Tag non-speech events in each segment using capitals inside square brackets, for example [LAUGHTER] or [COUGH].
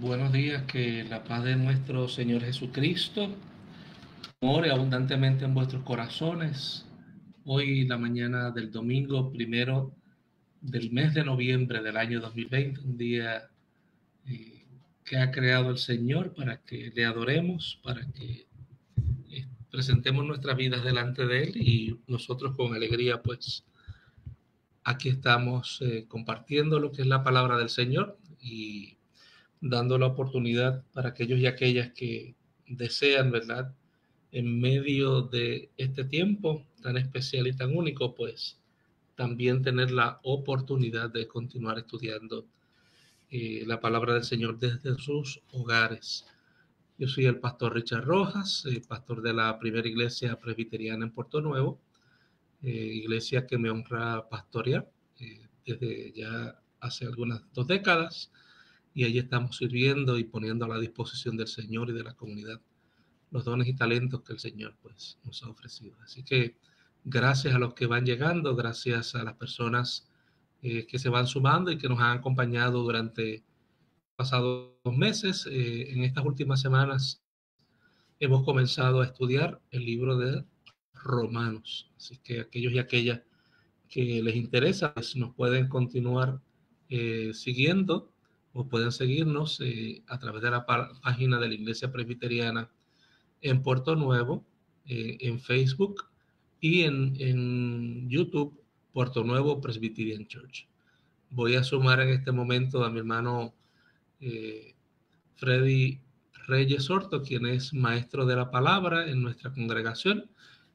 Buenos días, que la paz de nuestro Señor Jesucristo more abundantemente en vuestros corazones. Hoy, la mañana del domingo primero del mes de noviembre del año 2020, un día eh, que ha creado el Señor para que le adoremos, para que eh, presentemos nuestras vidas delante de Él y nosotros con alegría, pues aquí estamos eh, compartiendo lo que es la palabra del Señor y dando la oportunidad para aquellos y aquellas que desean, ¿verdad? En medio de este tiempo tan especial y tan único, pues también tener la oportunidad de continuar estudiando eh, la palabra del Señor desde sus hogares. Yo soy el pastor Richard Rojas, eh, pastor de la primera iglesia presbiteriana en Puerto Nuevo, eh, iglesia que me honra pastorear desde ya hace algunas dos décadas y ahí estamos sirviendo y poniendo a la disposición del Señor y de la comunidad los dones y talentos que el Señor pues, nos ha ofrecido. Así que gracias a los que van llegando, gracias a las personas eh, que se van sumando y que nos han acompañado durante pasados meses. Eh, en estas últimas semanas hemos comenzado a estudiar el libro de Romanos. Así que aquellos y aquellas que les interesa, pues, nos pueden continuar eh, siguiendo pueden seguirnos eh, a través de la página de la Iglesia Presbiteriana en Puerto Nuevo, eh, en Facebook y en, YouTube, Puerto Nuevo Presbyterian Church. Voy a sumar en este momento a mi hermano eh, Freddy Reyes Orto quien es maestro de la palabra en nuestra congregación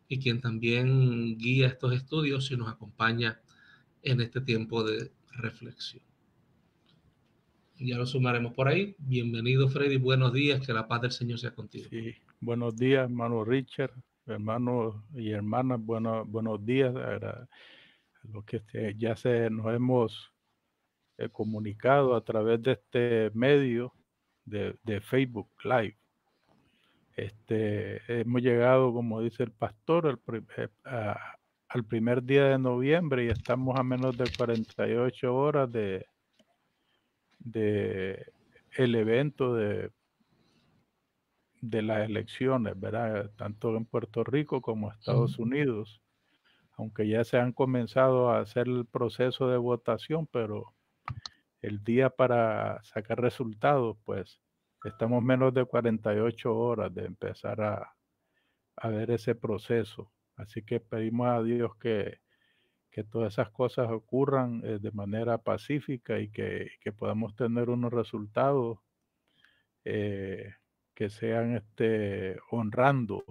y quien también guía estos estudios y nos acompaña en este tiempo de reflexión ya lo sumaremos por ahí. Bienvenido, Freddy. Buenos días. Que la paz del Señor sea contigo. Sí. Buenos días, hermano Richard, hermanos y hermanas. buenos días a, los que ya se nos hemos eh, comunicado a través de este medio de, Facebook Live. Este, hemos llegado, como dice el pastor, al eh, primer día de noviembre y estamos a menos de 48 horas de, de el evento de, de las elecciones, ¿verdad? Tanto en Puerto Rico como Estados Unidos, aunque ya se han comenzado a hacer el proceso de votación, pero el día para sacar resultados, pues estamos menos de 48 horas de empezar a ver ese proceso. Así que pedimos a Dios que que todas esas cosas ocurran eh, de manera pacífica y que, podamos tener unos resultados eh, que sean este, honrando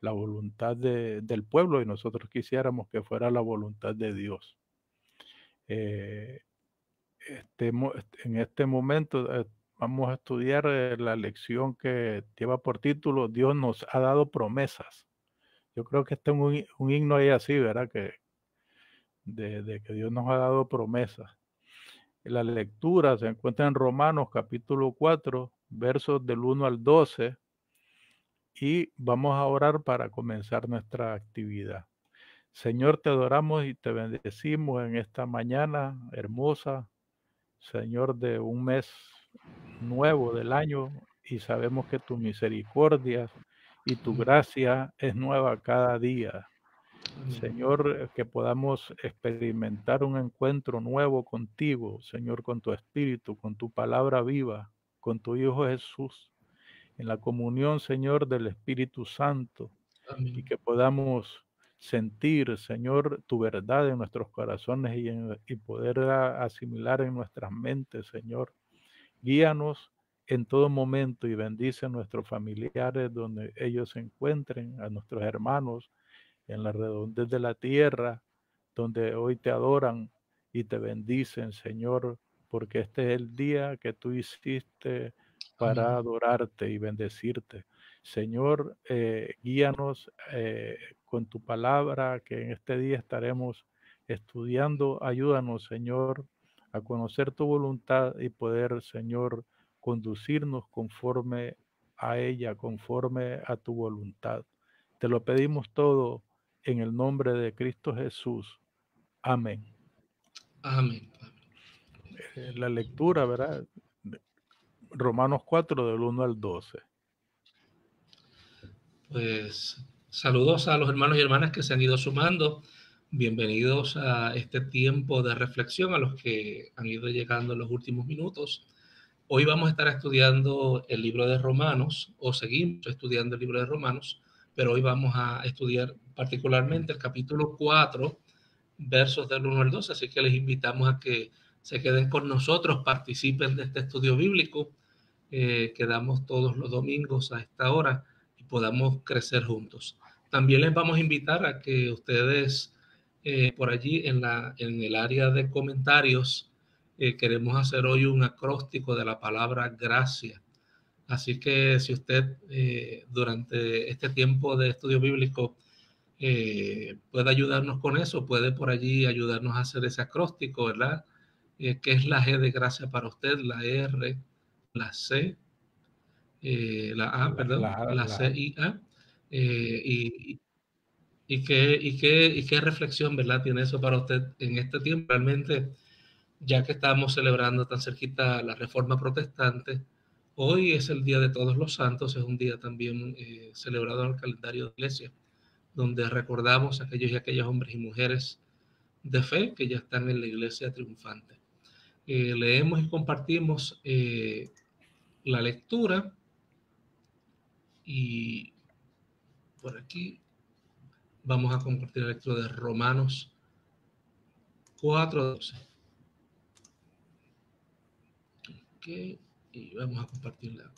la voluntad del pueblo y nosotros quisiéramos que fuera la voluntad de Dios. Eh, este, este, en este momento vamos a estudiar la lección que lleva por título Dios nos ha dado promesas. Yo creo que este es un, himno ahí así, ¿verdad? Que, de, que Dios nos ha dado promesas. La lectura se encuentra en Romanos capítulo 4, versos del 1 al 12, y vamos a orar para comenzar nuestra actividad. Señor, te adoramos y te bendecimos en esta mañana hermosa, Señor, de un mes nuevo del año y sabemos que tu misericordia y tu gracia es nueva cada día. Señor, eh, que podamos experimentar un encuentro nuevo contigo, Señor, con tu espíritu, con tu palabra viva, con tu Hijo Jesús, en la comunión, Señor, del Espíritu Santo, y que podamos sentir, Señor, tu verdad en nuestros corazones y, poder poderla asimilar en nuestras mentes, Señor. Guíanos en todo momento y bendice a nuestros familiares donde ellos se encuentren, a nuestros hermanos, en la redondez de la tierra, donde hoy te adoran y te bendicen, Señor, porque este es el día que tú hiciste para adorarte y bendecirte. Señor, eh, guíanos eh, con tu palabra, que en este día estaremos estudiando. Ayúdanos, Señor, a conocer tu voluntad y poder, Señor, conducirnos conforme a ella, conforme a tu voluntad. Te lo pedimos todo en el nombre de Cristo Jesús. Amén. Amén. Eh, la lectura, ¿verdad? Romanos 4 del 1 al 12. Pues saludos a los hermanos y hermanas que se han ido sumando. Bienvenidos a este tiempo de reflexión a los que han ido llegando en los últimos minutos. Hoy vamos a estar estudiando el libro de Romanos o seguimos estudiando el libro de Romanos pero hoy vamos a estudiar particularmente el capítulo 4, versos del 1 al 12, así que les invitamos a que se queden con nosotros, participen de este estudio bíblico eh, Quedamos todos los domingos a esta hora y podamos crecer juntos. También les vamos a invitar a que ustedes eh, por allí en, la, en el área de comentarios eh, queremos hacer hoy un acróstico de la palabra gracia Así que si usted eh, durante este tiempo de estudio bíblico eh, puede ayudarnos con eso, puede por allí ayudarnos a hacer ese acróstico, ¿verdad? Eh, ¿Qué es la G de gracia para usted? La R, la C, la A, perdón, la, C y A. y, qué, y qué reflexión, ¿verdad? Tiene eso para usted en este tiempo. Realmente, ya que estamos celebrando tan cerquita la reforma protestante, Hoy es el Día de Todos los Santos, es un día también eh, celebrado en el calendario de iglesia, donde recordamos a aquellos y aquellas hombres y mujeres de fe que ya están en la iglesia triunfante. Eh, leemos y compartimos eh, la lectura y por aquí vamos a compartir la lectura de Romanos 4.12. Okay y vamos a compartirla,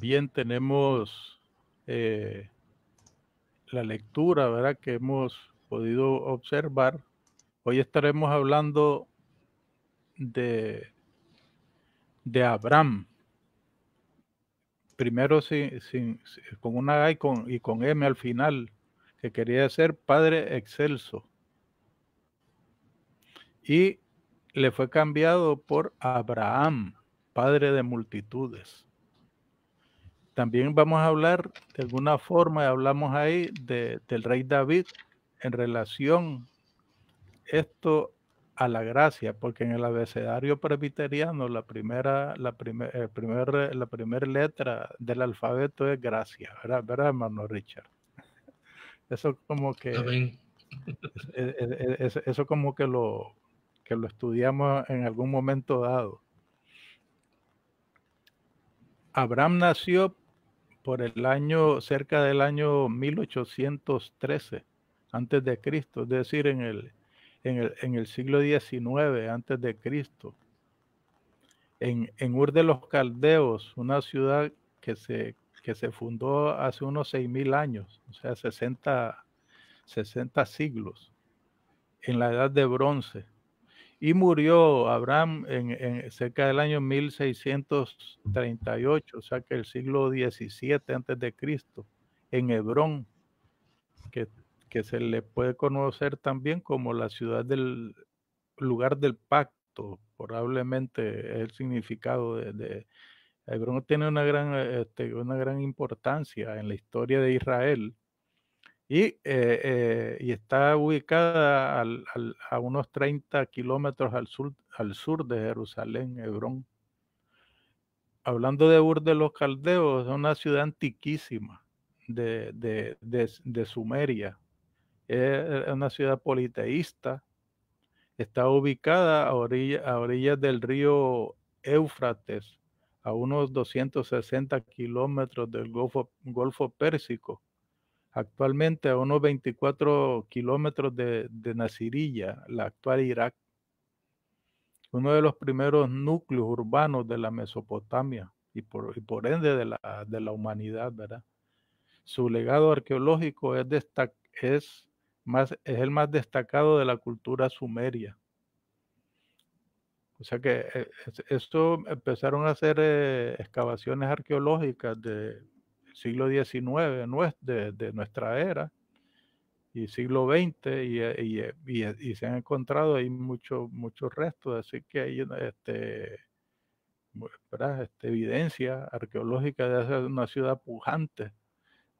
Bien, tenemos eh, la lectura, ¿verdad? Que hemos podido observar. Hoy estaremos hablando de, de Abraham. Primero con una A y con, y con M al final, que quería ser Padre Excelso. Y le fue cambiado por Abraham, Padre de multitudes. También vamos a hablar, de alguna forma, hablamos ahí de, del rey David en relación esto a la gracia, porque en el abecedario presbiteriano la primera, la primer, primer, la letra del alfabeto es gracia, ¿verdad, hermano Richard? [LAUGHS] Eso como que [LAUGHS] e, e, e, eso como que lo que lo estudiamos en algún momento dado. Abraham nació por el año, cerca del año 1813 antes de Cristo, es decir, en el, en el, siglo XIX antes de Cristo. En, en, Ur de los Caldeos, una ciudad que se, se fundó hace unos 6.000 años, o sea, 60, 60 siglos, en la edad de bronce y murió Abraham en, cerca del año 1638, o sea que el siglo XVII antes de Cristo, en Hebrón, que, que, se le puede conocer también como la ciudad del lugar del pacto, probablemente es el significado de, Hebrón tiene una gran, este, una gran importancia en la historia de Israel eh, eh, y, está ubicada a unos 30 kilómetros al sur, al sur de Jerusalén, Hebrón. Hablando de Ur de los Caldeos, es una ciudad antiquísima de, de, de, Sumeria. Eh, es una ciudad politeísta. Está ubicada a, orilla, orillas del río Éufrates, a unos 260 kilómetros del Golfo, Golfo Pérsico actualmente a unos 24 kilómetros de, de Nasirilla, la actual Irak, uno de los primeros núcleos urbanos de la Mesopotamia y por, ende de la, humanidad, ¿verdad? Su legado arqueológico es, es, más, es el más destacado de la cultura sumeria. O sea que eh, esto empezaron a hacer eh, excavaciones arqueológicas de siglo XIX de, nuestra era y siglo XX eh, eh, eh, y, se han encontrado ahí muchos muchos restos, así que hay este, este, evidencia arqueológica de una ciudad pujante,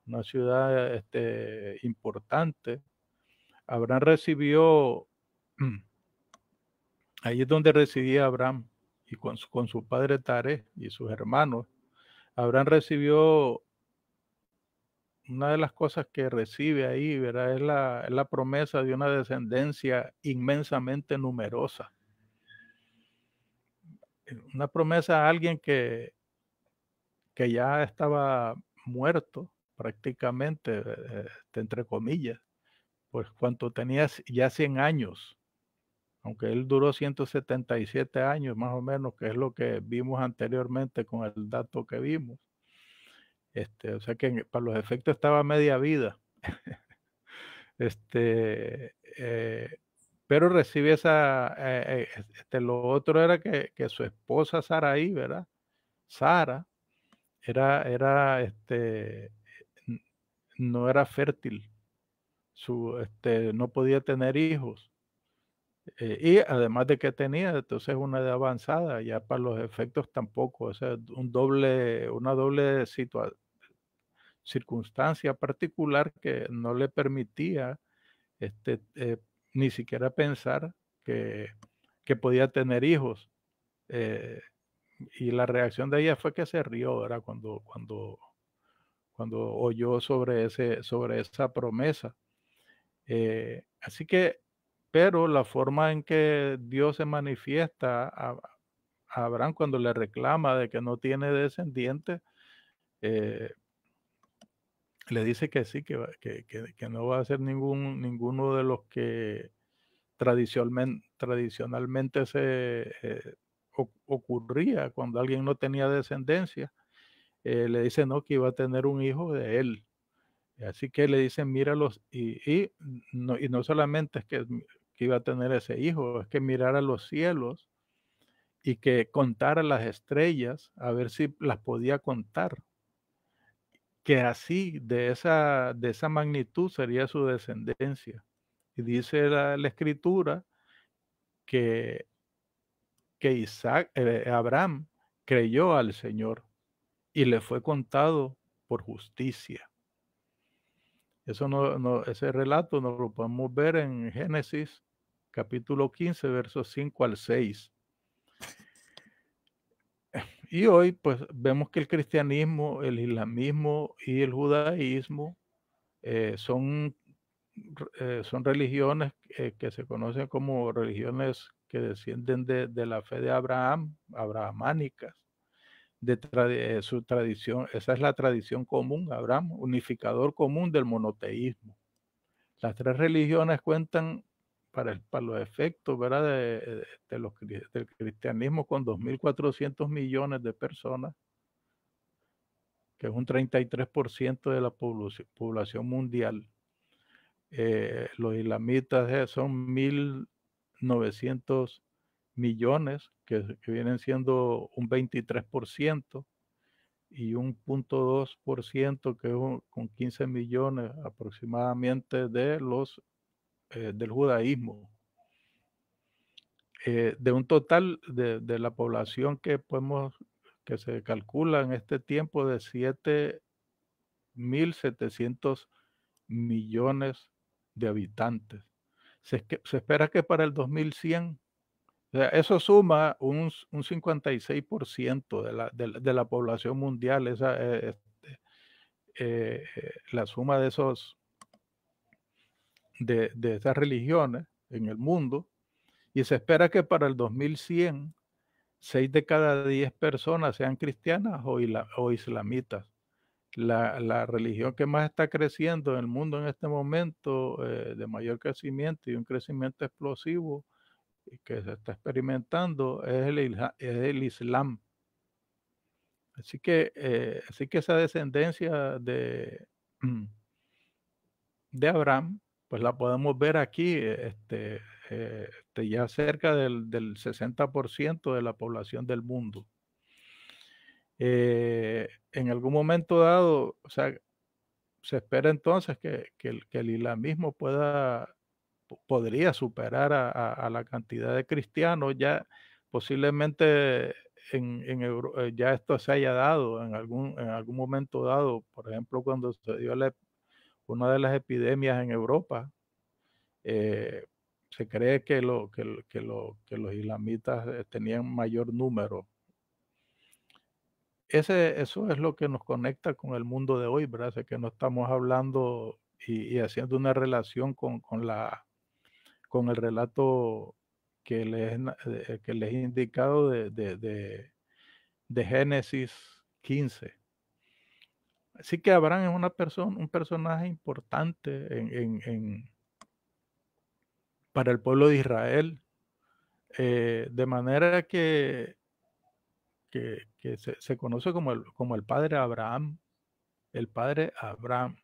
una ciudad este, importante. Abraham recibió, [CLEARS THROAT] ahí es donde residía Abraham y con su, padre Tare y sus hermanos. Abraham recibió una de las cosas que recibe ahí, ¿verdad? Es la, promesa de una descendencia inmensamente numerosa. Eh, una promesa a alguien que, que ya estaba muerto prácticamente, eh, este, entre comillas, pues cuando tenía ya 100 años, aunque él duró 177 años más o menos, que es lo que vimos anteriormente con el dato que vimos este, o sea que para los efectos estaba media vida. [LAUGHS] este, eh, pero recibe esa, eh, eh, este, lo otro era que, su esposa Saraí, ¿verdad? Sara, era, era, este, no era fértil, su, este, no podía tener hijos. y además de que tenía, entonces una edad avanzada, ya para los efectos tampoco, o sea, un doble, una doble situación circunstancia particular que no le permitía este, eh, ni siquiera pensar que, que podía tener hijos. Eh, y la reacción de ella fue que se rió, ¿verdad? Cuando, cuando, cuando oyó sobre, ese, sobre esa promesa. Eh, así que, pero la forma en que Dios se manifiesta a, Abraham cuando le reclama de que no tiene descendientes, eh, le dice que sí, que, no va a ser ningún, ninguno de los que tradicionalmente, tradicionalmente se eh, ocurría cuando alguien no tenía descendencia. Eh, le dice no, que iba a tener un hijo de él. Así que le dice, míralos, y, y, no, y no solamente es que, que iba a tener ese hijo, es que mirara los cielos y que contara las estrellas, a ver si las podía contar, que así, de esa, de esa magnitud, sería su descendencia. Y dice la, escritura que, que Isaac, eh, Abraham creyó al Señor y le fue contado por justicia. Eso no, no, ese relato no lo podemos ver en Génesis capítulo 15, versos 5 al 6. Y hoy pues vemos que el cristianismo, el islamismo y el judaísmo eh, son, eh, son religiones eh, que se conocen como religiones que descienden de, la fe de Abraham, abrahamánicas. De su tradición, esa es la tradición común, Abraham, unificador común del monoteísmo. Las tres religiones cuentan para, el, los efectos ¿verdad? De, los, del cristianismo con 2.400 millones de personas, que es un 33% de la población mundial. Eh, los islamitas eh, son 1.900 millones, que, vienen siendo un 23%, y un 0.2%, que es con 15 millones aproximadamente de los eh, del judaísmo. Eh, de un total de, la población que podemos, que se calcula en este tiempo de 7.700 millones de habitantes. Se, espera que para el 2100, eso suma un, 56% de la, de, la, población mundial, esa, eh, este, la suma de esos de, esas religiones en el mundo y se espera que para el 2100 seis de cada diez personas sean cristianas o, islamitas. La, religión que más está creciendo en el mundo en este momento, eh, de mayor crecimiento y un crecimiento explosivo que se está experimentando, es el, Islam. Así que, eh, así que esa descendencia de, [CLEARS THROAT] de Abraham pues la podemos ver aquí, este, eh, este ya cerca del, del 60% de la población del mundo. Eh, en algún momento dado, o sea, se espera entonces que, que, el, islamismo pueda, podría superar a, a, la cantidad de cristianos, ya posiblemente en, en eh, ya esto se haya dado en algún, en algún momento dado, por ejemplo, cuando se dio la, una de las epidemias en Europa. Eh, se cree que, los islamitas eh, tenían mayor número. eso es lo que nos conecta con el mundo de hoy, ¿verdad? Es que no estamos hablando y, haciendo una relación con, el relato eh, que les, he indicado de, de Génesis 15 Así que Abraham es una persona, un personaje importante para el pueblo de Israel. Eh, de manera que, se, conoce como el, padre Abraham, el padre Abraham.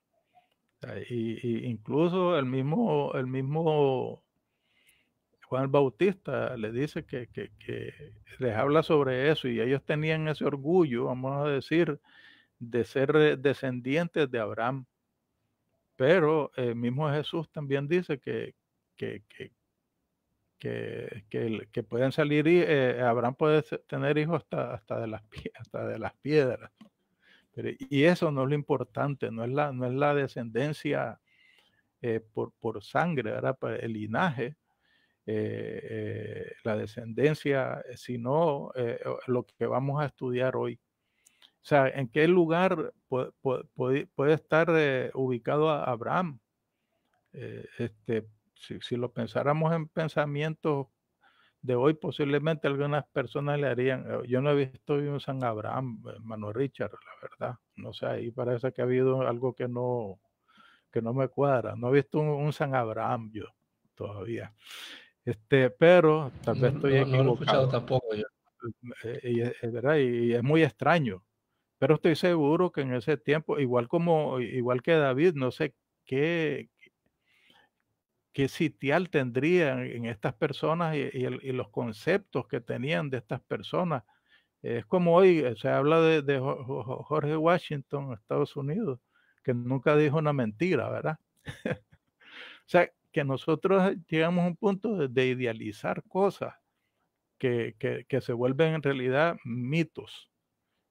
Y, incluso el mismo, Juan el Bautista le dice que, les habla sobre eso y ellos tenían ese orgullo, vamos a decir, de ser eh, descendientes de Abraham. Pero el mismo Jesús también dice que, que, pueden salir, eh, Abraham puede tener hijos hasta, de las, [LAUGHS] hasta de las piedras. y eso no es lo importante, no es la, no es la descendencia eh, por, sangre, pues, el linaje, la descendencia, sino lo que vamos a estudiar hoy. O sea, ¿en qué lugar puede, estar eh, ubicado Abraham? Eh, este, si, lo pensáramos en pensamientos de hoy, posiblemente algunas personas le harían, eh, yo no he visto un San Abraham, hermano Richard, la verdad. No sé, ahí parece que ha habido algo que no, que no me cuadra. No he visto un, San Abraham yo todavía. Este, pero tal vez estoy equivocado. No lo he escuchado tampoco yo. y, es muy extraño, pero estoy seguro que en ese tiempo, igual como, igual que David, no sé qué, qué sitial tendrían en estas personas y, los conceptos que tenían de estas personas. Es como hoy eh, se habla de, Jorge Washington, Estados Unidos, que nunca dijo una mentira, ¿verdad? [LAUGHS] o sea, que nosotros llegamos a un punto de, idealizar cosas que se vuelven en realidad mitos.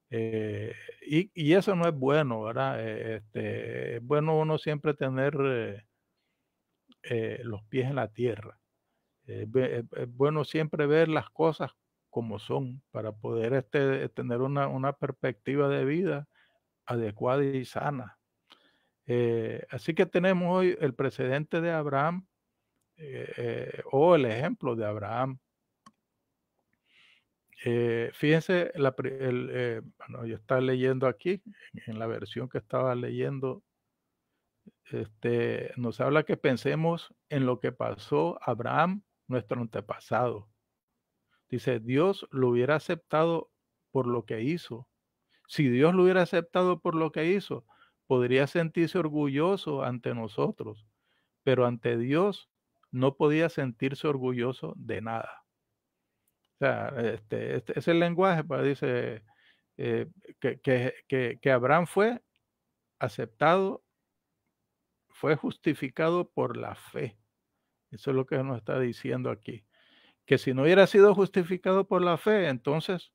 Eh, y, eso no es bueno, ¿verdad? Eh, este, es bueno uno siempre tener eh, los pies en la tierra. Es, bueno siempre ver las cosas como son para poder este, tener una, perspectiva de vida adecuada y sana. así que tenemos hoy el precedente de Abraham o el ejemplo de Abraham eh, fíjense, eh, yo estaba leyendo aquí, en la versión que estaba leyendo, este, nos habla que pensemos en lo que pasó Abraham, nuestro antepasado. Dice, Dios lo hubiera aceptado por lo que hizo. Si Dios lo hubiera aceptado por lo que hizo, podría sentirse orgulloso ante nosotros, pero ante Dios no podía sentirse orgulloso de nada. O sea, este, es este, el lenguaje, para pues, dice eh, que, que, Abraham fue aceptado, fue justificado por la fe. Eso es lo que nos está diciendo aquí. Que si no hubiera sido justificado por la fe, entonces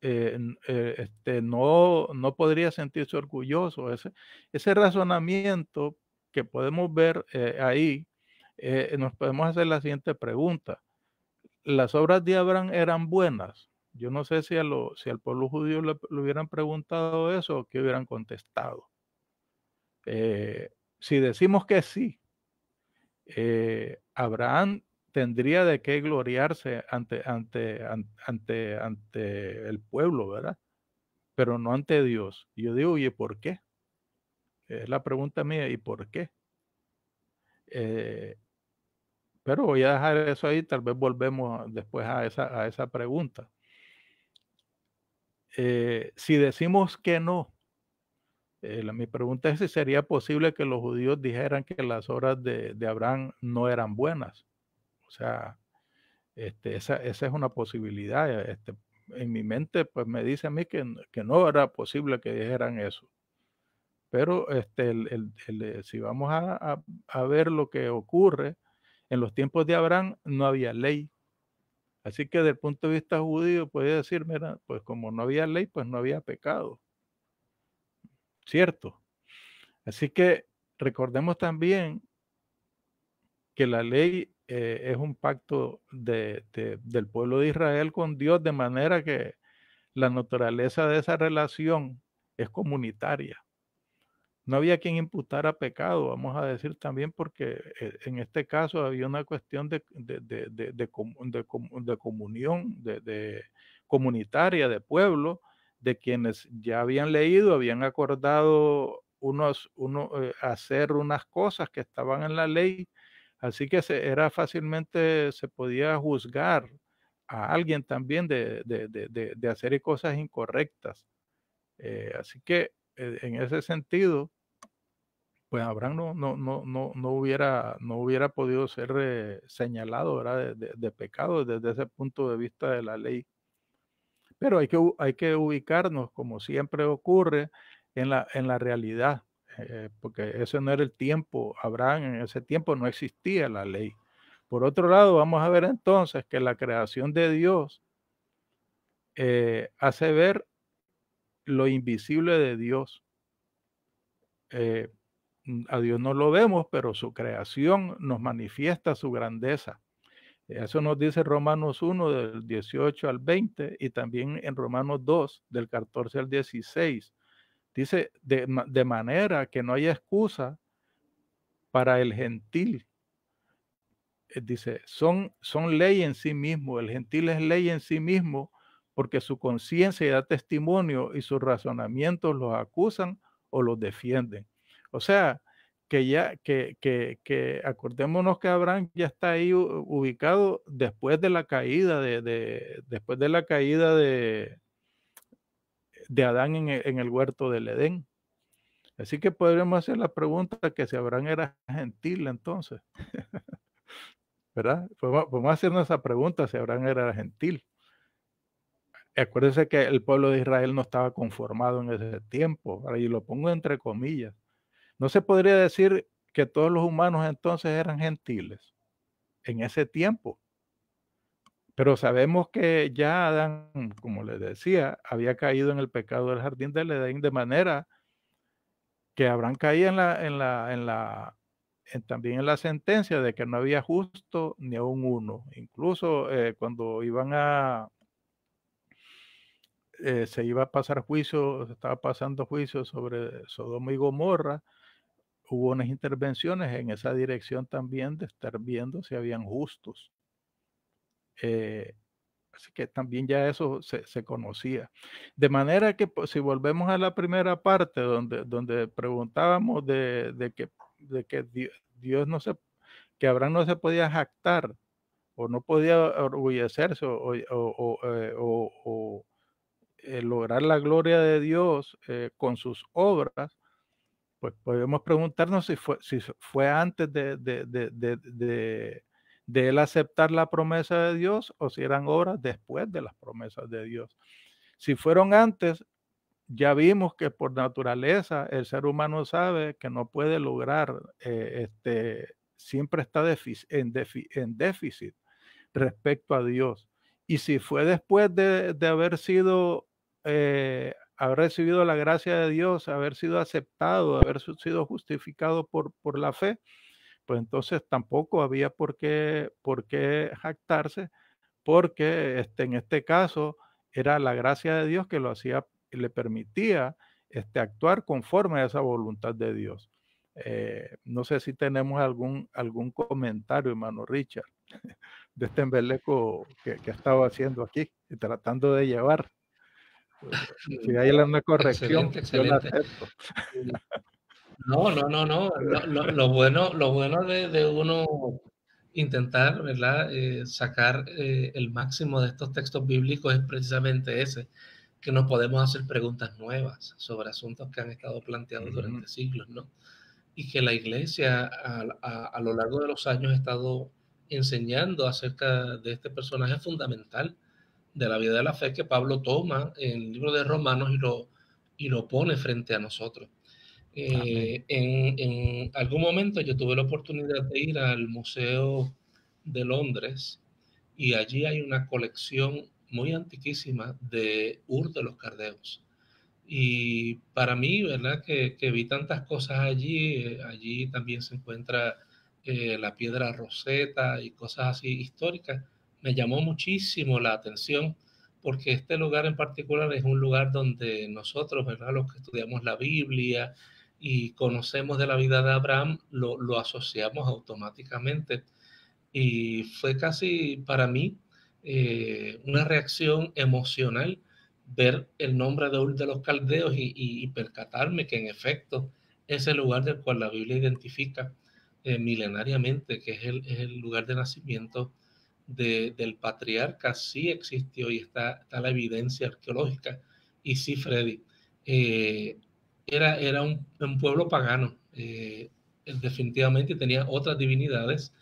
eh, eh, este, no, no podría sentirse orgulloso. Ese, ese razonamiento que podemos ver ahí, nos podemos hacer la siguiente pregunta las obras de Abraham eran buenas. Yo no sé si, lo, si al pueblo judío le, hubieran preguntado eso o qué hubieran contestado. Eh, si decimos que sí, eh, Abraham tendría de qué gloriarse ante, ante, ante, ante el pueblo, ¿verdad? Pero no ante Dios. yo digo, oye, ¿por qué? Es la pregunta mía, ¿y por qué? Eh, pero voy a dejar eso ahí, tal vez volvemos después a esa, a esa pregunta. Eh, si decimos que no, eh, mi pregunta es si sería posible que los judíos dijeran que las obras de, Abraham no eran buenas. O sea, este, esa, es una posibilidad. Este, en mi mente, pues me dice a mí que, que no era posible que dijeran eso. Pero este, eh, si vamos a, ver lo que ocurre, en los tiempos de Abraham no había ley. Así que desde el punto de vista judío puede decir, mira, pues como no había ley, pues no había pecado. ¿Cierto? Así que recordemos también que la ley eh, es un pacto del pueblo de Israel con Dios, de manera que la naturaleza de esa relación es comunitaria. No había quien imputara pecado, vamos a decir también, porque eh, en este caso había una cuestión de, de, de, comunión, de, comunitaria, de pueblo, de quienes ya habían leído, habían acordado unos, eh, hacer unas cosas que estaban en la ley, así que era fácilmente, se podía juzgar a alguien también de, hacer cosas incorrectas. Eh, así que e, en ese sentido, pues Abraham no, no, no, hubiera, no hubiera podido ser eh, señalado De, pecado desde ese punto de vista de la ley. Pero hay que, hay que ubicarnos, como siempre ocurre, en la, en la realidad, eh, porque ese no era el tiempo. Abraham en ese tiempo no existía la ley. Por otro lado, vamos a ver entonces que la creación de Dios eh, hace ver lo invisible de Dios. Eh, a Dios no lo vemos, pero su creación nos manifiesta su grandeza. Eso nos dice Romanos 1 del 18 al 20 y también en Romanos 2 del 14 al 16. Dice, de, manera que no haya excusa para el gentil. Eh, dice, son, son ley en sí mismo, el gentil es ley en sí mismo porque su conciencia y da testimonio y sus razonamientos los acusan o los defienden. O sea, que ya, que, que, que acordémonos que Abraham ya está ahí ubicado después de la caída de, después de la caída de, de Adán e, en, el huerto del Edén. Así que podríamos hacer la pregunta que si Abraham era gentil entonces. [LAUGHS] ¿Verdad? Podemos, podemos hacernos esa pregunta si Abraham era gentil acuérdense que el pueblo de Israel no estaba conformado en ese tiempo, y lo pongo entre comillas. No se podría decir que todos los humanos entonces eran gentiles en ese tiempo. Pero sabemos que ya Adán, como les decía, había caído en el pecado del jardín del Edén de manera que habrán caído en la, en la, en la, también en la sentencia de que no había justo ni aún uno. Incluso eh, cuando iban a eh, se iba a pasar juicio, se estaba pasando juicio sobre Sodoma y Gomorra. Hubo unas intervenciones en esa dirección también de estar viendo si habían justos. Eh, así que también ya eso se, conocía. De manera que pues, si volvemos a la primera parte donde, donde preguntábamos de, que, Dios, no se, que Abraham no se podía jactar o no podía orgullecerse o eh, eh, lograr la gloria de Dios eh, con sus obras, pues podemos preguntarnos si fue, si fue antes de, de, él aceptar la promesa de Dios o si eran obras después de las promesas de Dios. Si fueron antes, ya vimos que por naturaleza el ser humano sabe que no puede lograr, eh, este, siempre está en, en déficit respecto a Dios. Y si fue después de, de haber sido eh, haber recibido la gracia de Dios, haber sido aceptado, haber sido justificado por, por la fe, pues entonces tampoco había por qué, por qué jactarse, porque este, en este caso era la gracia de Dios que lo hacía, le permitía este, actuar conforme a esa voluntad de Dios. Eh, no sé si tenemos algún, algún comentario, hermano Richard, [LAUGHS] de este embeleco que, que estaba haciendo aquí y tratando de llevar. Si hay una corrección, no, no, no, no. Lo, bueno, lo bueno de, uno intentar ¿verdad? Eh, sacar eh, el máximo de estos textos bíblicos es precisamente ese, que nos podemos hacer preguntas nuevas sobre asuntos que han estado planteados durante siglos, ¿no? Y que la iglesia a, lo largo de los años ha estado enseñando acerca de este personaje fundamental de la vida de la fe que Pablo toma en el libro de Romanos y lo, y lo pone frente a nosotros. Eh, en, algún momento yo tuve la oportunidad de ir al Museo de Londres y allí hay una colección muy antiquísima de Ur de los Cardeos. Y para mí, ¿verdad? Que, vi tantas cosas allí. Eh, allí también se encuentra eh, la piedra Roseta y cosas así históricas me llamó muchísimo la atención porque este lugar en particular es un lugar donde nosotros, ¿verdad? los que estudiamos la Biblia y conocemos de la vida de Abraham, lo, asociamos automáticamente. Y fue casi para mí eh, una reacción emocional ver el nombre de Ur de los Caldeos y, y, percatarme que en efecto es el lugar del cual la Biblia identifica eh, milenariamente, que es el, es el lugar de nacimiento del patriarca sí existió y está, la evidencia arqueológica. Y sí, Freddy, eh, era, era un, pueblo pagano, eh, definitivamente tenía otras divinidades.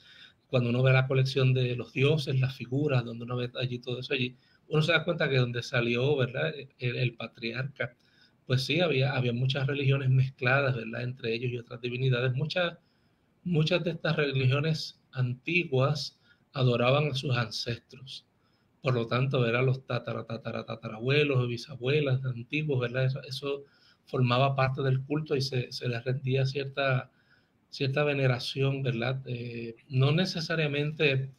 Cuando uno ve la colección de los dioses, las figuras, donde uno ve allí todo eso allí, uno se da cuenta que donde salió, ¿verdad? E, e, el, patriarca, pues sí, había, había muchas religiones mezcladas, ¿verdad? Entre ellos y otras divinidades. Muchas, muchas de estas religiones antiguas, adoraban a sus ancestros. Por lo tanto, eran los tatara, tatarabuelos o bisabuelas antiguos, ¿verdad? Eso, formaba parte del culto y se, les rendía cierta, cierta veneración, ¿verdad? Eh, no necesariamente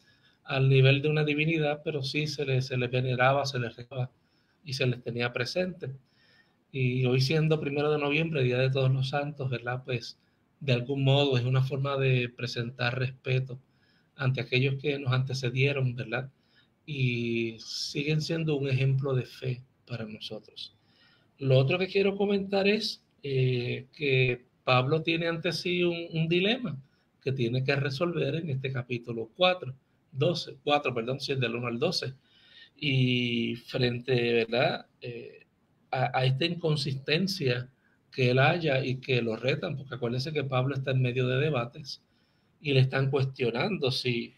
al nivel de una divinidad, pero sí se les, se les veneraba, se les y se les tenía presente. Y hoy siendo primero de noviembre, Día de Todos los Santos, ¿verdad? Pues de algún modo es una forma de presentar respeto ante aquellos que nos antecedieron, ¿verdad? Y siguen siendo un ejemplo de fe para nosotros. Lo otro que quiero comentar es eh, que Pablo tiene ante sí un, dilema que tiene que resolver en este capítulo 4, 12, 4, perdón, si es del 1 al 12. Y frente, ¿verdad? Eh, a, a esta inconsistencia que él haya y que lo retan, porque acuérdense que Pablo está en medio de debates y le están cuestionando si,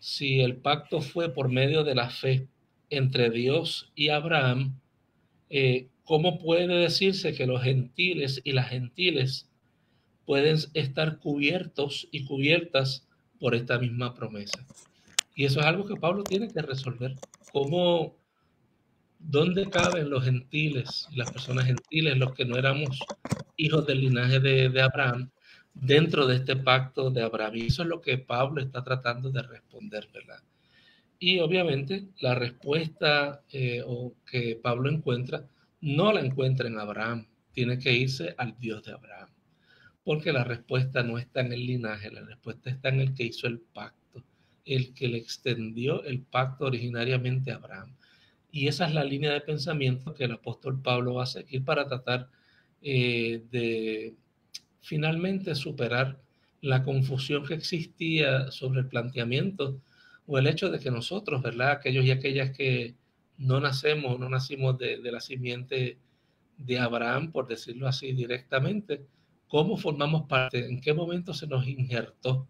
si el pacto fue por medio de la fe entre Dios y Abraham, eh, ¿cómo puede decirse que los gentiles y las gentiles pueden estar cubiertos y cubiertas por esta misma promesa? Y eso es algo que Pablo tiene que resolver. ¿Cómo, dónde caben los gentiles, las personas gentiles, los que no éramos hijos del linaje de Abraham, dentro de este pacto de Abraham. Y eso es lo que Pablo está tratando de responder, ¿verdad? Y obviamente la respuesta eh, que Pablo encuentra no la encuentra en Abraham, tiene que irse al Dios de Abraham, porque la respuesta no está en el linaje, la respuesta está en el que hizo el pacto, el que le extendió el pacto originariamente a Abraham. Y esa es la línea de pensamiento que el apóstol Pablo va a seguir para tratar eh, de finalmente superar la confusión que existía sobre el planteamiento o el hecho de que nosotros, ¿verdad? Aquellos y aquellas que no nacemos, no nacimos de, la simiente de Abraham, por decirlo así directamente, ¿cómo formamos parte? ¿En qué momento se nos injertó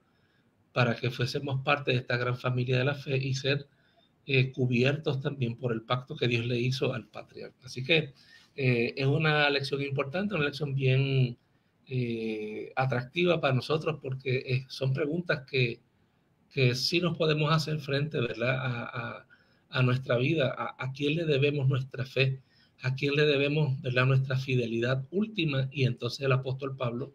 para que fuésemos parte de esta gran familia de la fe y ser eh, cubiertos también por el pacto que Dios le hizo al patriarca? Así que eh, es una lección importante, una lección bien eh, atractiva para nosotros porque eh, son preguntas que, que, sí nos podemos hacer frente, ¿verdad? A, a, nuestra vida, a, a, quién le debemos nuestra fe, a quién le debemos, ¿verdad? Nuestra fidelidad última y entonces el apóstol Pablo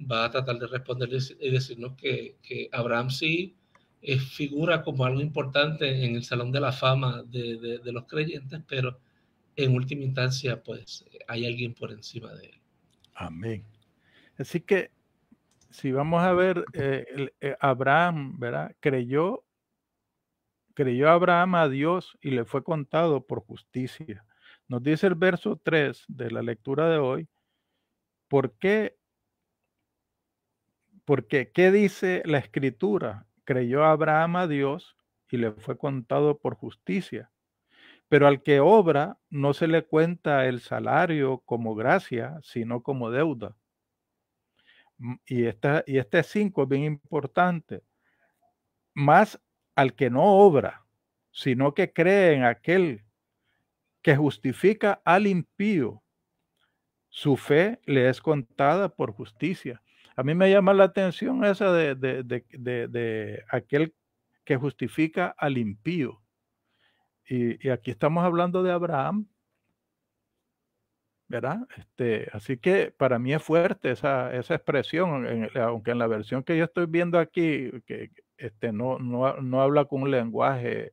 va a tratar de responderles y decirnos que, que Abraham sí es eh, figura como algo importante en el Salón de la Fama de, de los creyentes, pero en última instancia, pues hay alguien por encima de él. Amén. Así que si vamos a ver, eh, eh, Abraham, ¿verdad? Creyó, creyó Abraham a Dios y le fue contado por justicia. Nos dice el verso 3 de la lectura de hoy, ¿por qué? Porque, ¿qué dice la escritura? Creyó Abraham a Dios y le fue contado por justicia. Pero al que obra no se le cuenta el salario como gracia, sino como deuda y, esta, y este cinco es bien importante, más al que no obra, sino que cree en aquel que justifica al impío. Su fe le es contada por justicia. A mí me llama la atención esa de, aquel que justifica al impío. y aquí estamos hablando de Abraham, ¿verdad? Este, así que para mí es fuerte esa, esa expresión, aunque en la versión que yo estoy viendo aquí, que este, no, no, habla con un lenguaje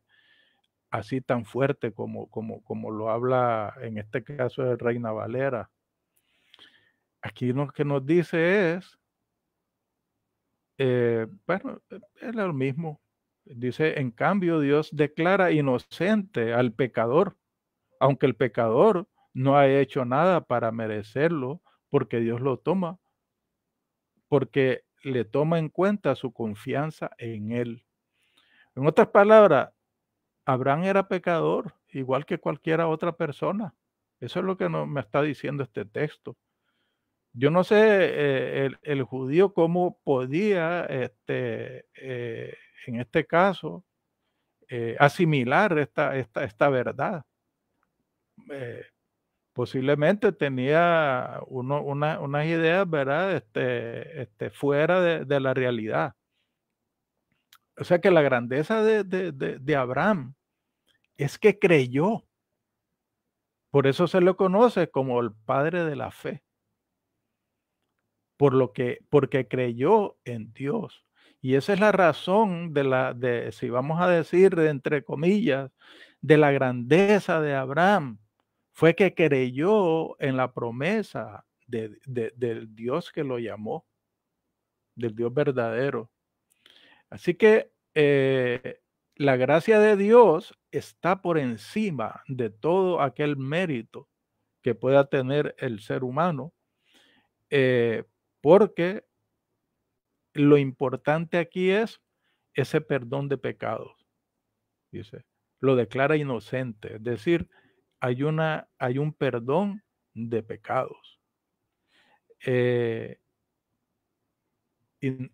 así tan fuerte como, como, como lo habla en este caso de Reina Valera. Aquí lo que nos dice es, eh, bueno, es lo mismo. Dice, en cambio, Dios declara inocente al pecador, aunque el pecador no ha hecho nada para merecerlo, porque Dios lo toma, porque le toma en cuenta su confianza en Él. En otras palabras, Abraham era pecador, igual que cualquiera otra persona. Eso es lo que me está diciendo este texto. Yo no sé eh, el, judío cómo podía, este, eh, en este caso, eh, asimilar esta, esta verdad posiblemente tenía unas ideas, ¿verdad? Este, este fuera de, la realidad. O sea que la grandeza de, Abraham es que creyó. Por eso se lo conoce como el padre de la fe. Por lo que, porque creyó en Dios. Y esa es la razón de la, de, si vamos a decir, entre comillas, de la grandeza de Abraham fue que creyó en la promesa del Dios que lo llamó, del Dios verdadero. Así que eh, la gracia de Dios está por encima de todo aquel mérito que pueda tener el ser humano, eh, porque lo importante aquí es ese perdón de pecados, dice, lo declara inocente, es decir, hay, una, hay un perdón de pecados. Eh, este,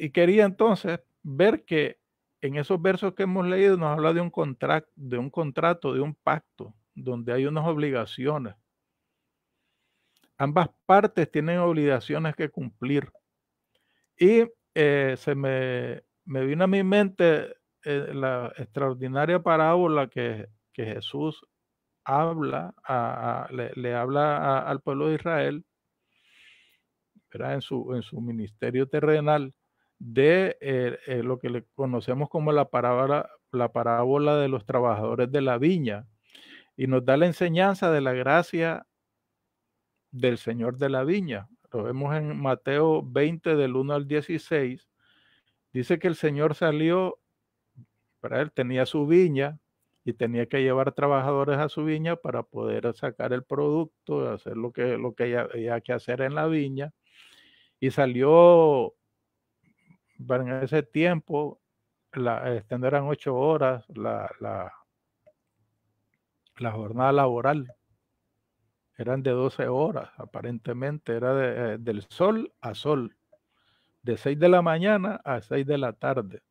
y, quería entonces ver que en esos versos que hemos leído nos habla de un, de un contrato, de un pacto, donde hay unas obligaciones. Ambas partes tienen obligaciones que cumplir. Y eh, se me, vino a mi mente eh, la extraordinaria parábola que, que Jesús habla, le, habla al pueblo de Israel, En, su, en su ministerio terrenal, de eh, eh, lo que le conocemos como la parábola, la parábola de los trabajadores de la viña, y nos da la enseñanza de la gracia del Señor de la viña. Lo vemos en Mateo 20 del 1 al 16. Dice que el Señor salió, para él tenía su viña, y tenía que llevar trabajadores a su viña para poder eh, sacar el producto, hacer lo que, lo que que hacer en la viña. Y salió, en ese tiempo, la, este, eran ocho horas la, la, jornada laboral, eran de doce horas aparentemente, era eh, del sol a sol, de seis de la mañana a seis de la tarde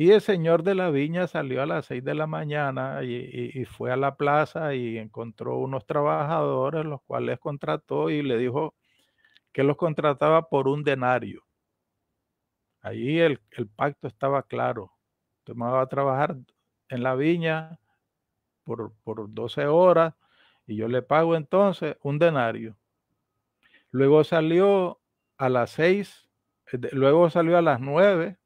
y el señor de la viña salió a las seis de la mañana y, fue a la plaza y encontró unos trabajadores, los cuales contrató y le dijo que los contrataba por un denario. Allí el, pacto estaba claro. Tomaba me a trabajar en la viña por, doce 12 horas y yo le pago entonces un denario. Luego salió a las seis, eh, luego salió a las nueve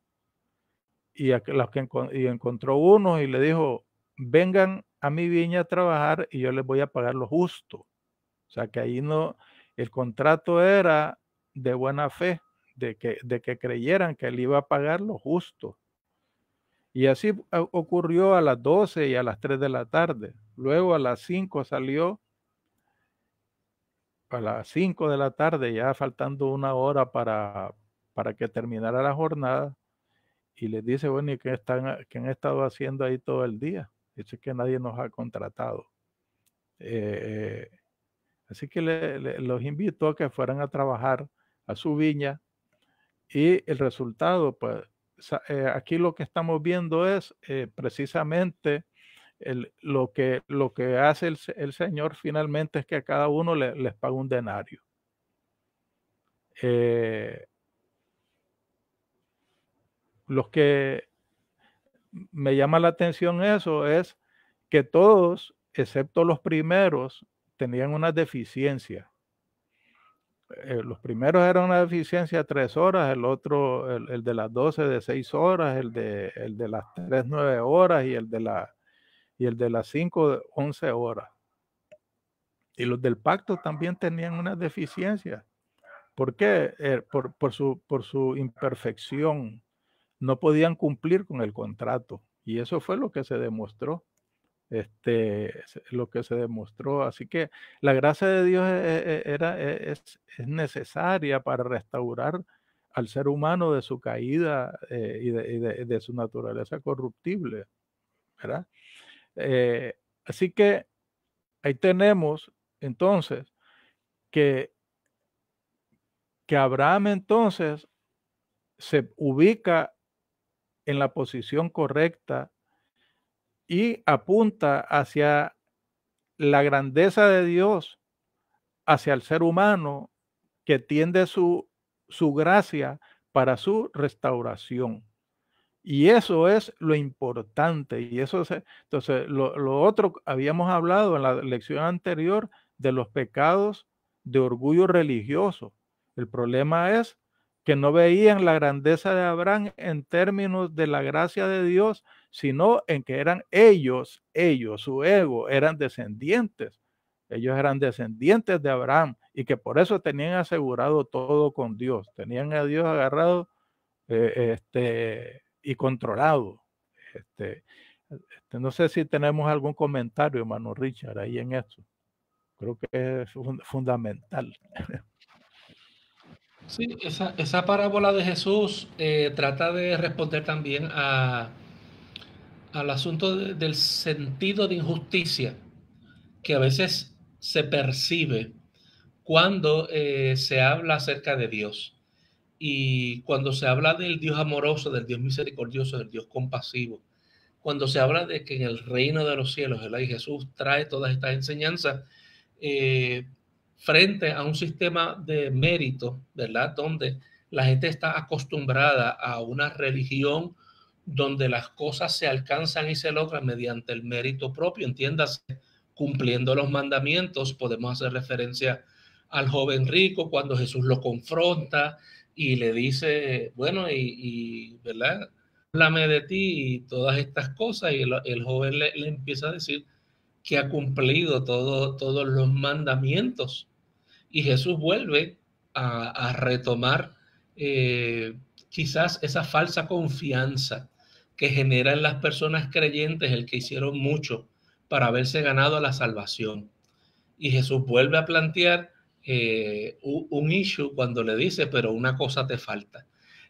y, los que encontró uno y le dijo, vengan a mi viña a trabajar y yo les voy a pagar lo justo. O sea que ahí no, el contrato era de buena fe, de que, de que creyeran que él iba a pagar lo justo. Y así ocurrió a las 12 y a las 3 de la tarde. Luego a las 5 salió, a las 5 de la tarde, ya faltando una hora para, para que terminara la jornada, y les dice, bueno, ¿y qué, están, qué han estado haciendo ahí todo el día? Dice que nadie nos ha contratado. Eh, eh, así que los invito a que fueran a trabajar a su viña y el resultado, pues eh, aquí lo que estamos viendo es precisamente el, lo, que, lo que hace el, el, Señor finalmente es que a cada uno les paga un denario. Eh, los que me llama la atención eso es que todos, excepto los primeros, tenían una deficiencia. Eh, los primeros eran una deficiencia de tres horas, el otro, el, de las doce de seis horas, el de, el de las tres, nueve horas y el de, la, y el de las cinco, once horas. Y los del pacto también tenían una deficiencia. ¿Por qué? Eh, por, su, por su imperfección no podían cumplir con el contrato. Y eso fue lo que se demostró. Este, lo que se demostró. Así que la gracia de Dios eh, eh, era, eh, es, necesaria para restaurar al ser humano de su caída y, de, su naturaleza corruptible. así que ahí tenemos entonces que Abraham entonces se ubica en la posición correcta y apunta hacia la grandeza de Dios, hacia el ser humano que tiende su, gracia para su restauración. Y eso es lo importante. Y eso es, entonces, lo, lo, otro, habíamos hablado en la lección anterior de los pecados de orgullo religioso. El problema es que no veían la grandeza de Abraham en términos de la gracia de Dios, sino en que eran ellos, ellos, su ego, eran descendientes. Ellos eran descendientes de Abraham y que por eso tenían asegurado todo con Dios, tenían a Dios agarrado eh, este, y controlado. Este, este, no sé si tenemos algún comentario, hermano Richard, ahí en esto. Creo que es fundamental. [LAUGHS] Sí, esa, esa parábola de Jesús eh, trata de responder también al asunto del sentido de injusticia que a veces se percibe cuando eh, se habla acerca de Dios. Y cuando se habla del Dios amoroso, del Dios misericordioso, del Dios compasivo, cuando se habla de que en el reino de los cielos, el Jesús trae todas estas enseñanzas, eh, frente a un sistema de mérito, ¿verdad? Donde la gente está acostumbrada a una religión donde las cosas se alcanzan y se logran mediante el mérito propio, entiéndase, cumpliendo los mandamientos, podemos hacer referencia al joven rico cuando Jesús lo confronta y le dice, bueno, y, ¿verdad? Háblame de ti y todas estas cosas, y el, joven le empieza a decir, que ha cumplido todos los mandamientos. Y Jesús vuelve a, retomar eh, quizás esa falsa confianza que genera en las personas creyentes el que hicieron mucho para haberse ganado la salvación. Y Jesús vuelve a plantear eh, un issue cuando le dice, pero una cosa te falta.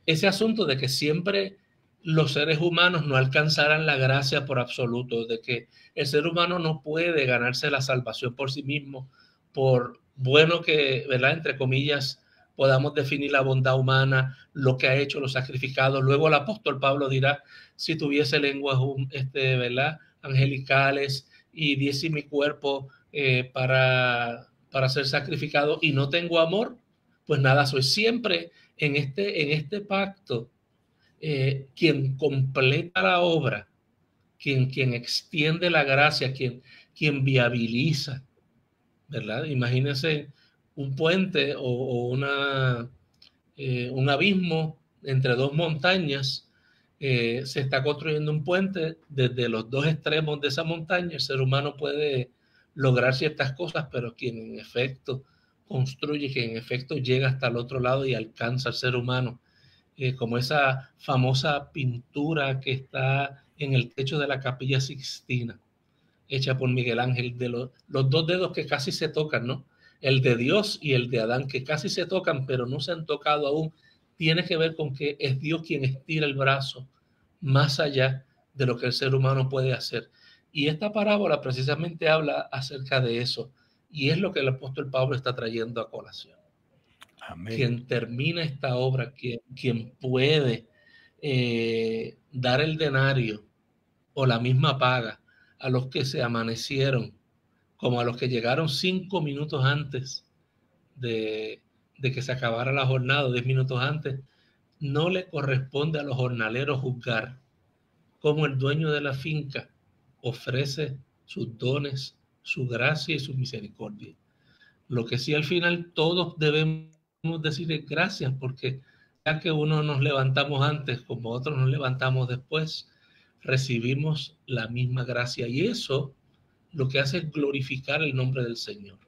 Ese asunto de que siempre los seres humanos no alcanzarán la gracia por absoluto, de que el ser humano no puede ganarse la salvación por sí mismo, por bueno que, ¿verdad? Entre comillas, podamos definir la bondad humana, lo que ha hecho, los sacrificados. Luego el apóstol Pablo dirá, si tuviese lenguas, este, ¿verdad? Angelicales y diese mi cuerpo eh, para, para ser sacrificado y no tengo amor, pues nada, soy siempre en este, en este pacto eh, quien completa la obra, quien, quien extiende la gracia, quien, quien viabiliza, ¿verdad? Imagínense un puente o, una, eh, un abismo entre dos montañas. Eh, se está construyendo un puente desde los dos extremos de esa montaña. El ser humano puede lograr ciertas cosas, pero quien en efecto construye, quien en efecto llega hasta el otro lado y alcanza al ser humano, eh, como esa famosa pintura que está en el techo de la capilla Sixtina, hecha por Miguel Ángel, de los, los dos dedos que casi se tocan, ¿no? El de Dios y el de Adán, que casi se tocan, pero no se han tocado aún, tiene que ver con que es Dios quien estira el brazo más allá de lo que el ser humano puede hacer. Y esta parábola precisamente habla acerca de eso, y es lo que el apóstol Pablo está trayendo a colación. Quien termina esta obra, quien, quien puede eh, dar el denario o la misma paga a los que se amanecieron, como a los que llegaron cinco minutos antes de, de que se acabara la jornada, diez minutos antes, no le corresponde a los jornaleros juzgar cómo el dueño de la finca ofrece sus dones, su gracia y su misericordia. Lo que sí al final todos debemos decirle gracias porque ya que uno nos levantamos antes como otros nos levantamos después, recibimos la misma gracia y eso lo que hace es glorificar el nombre del Señor.